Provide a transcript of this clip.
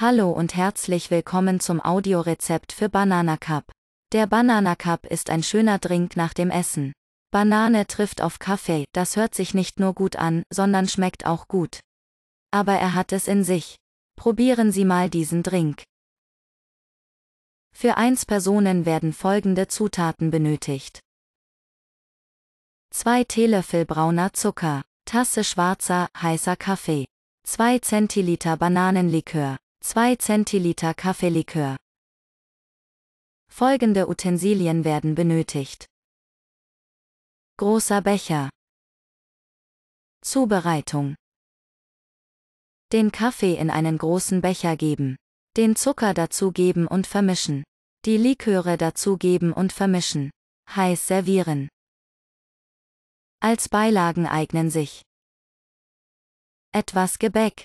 Hallo und herzlich willkommen zum Audiorezept für Banana Cup. Der Banana Cup ist ein schöner Drink nach dem Essen. Banane trifft auf Kaffee, das hört sich nicht nur gut an, sondern schmeckt auch gut. Aber er hat es in sich. Probieren Sie mal diesen Drink. Für 1 Personen werden folgende Zutaten benötigt. 2 Teelöffel brauner Zucker, Tasse schwarzer, heißer Kaffee, 2 Zentiliter Bananenlikör, 2 Zentiliter Kaffeelikör. Folgende Utensilien werden benötigt. Großer Becher. Zubereitung. Den Kaffee in einen großen Becher geben. Den Zucker dazugeben und vermischen. Die Liköre dazugeben und vermischen. Heiß servieren. Als Beilagen eignen sich etwas Gebäck,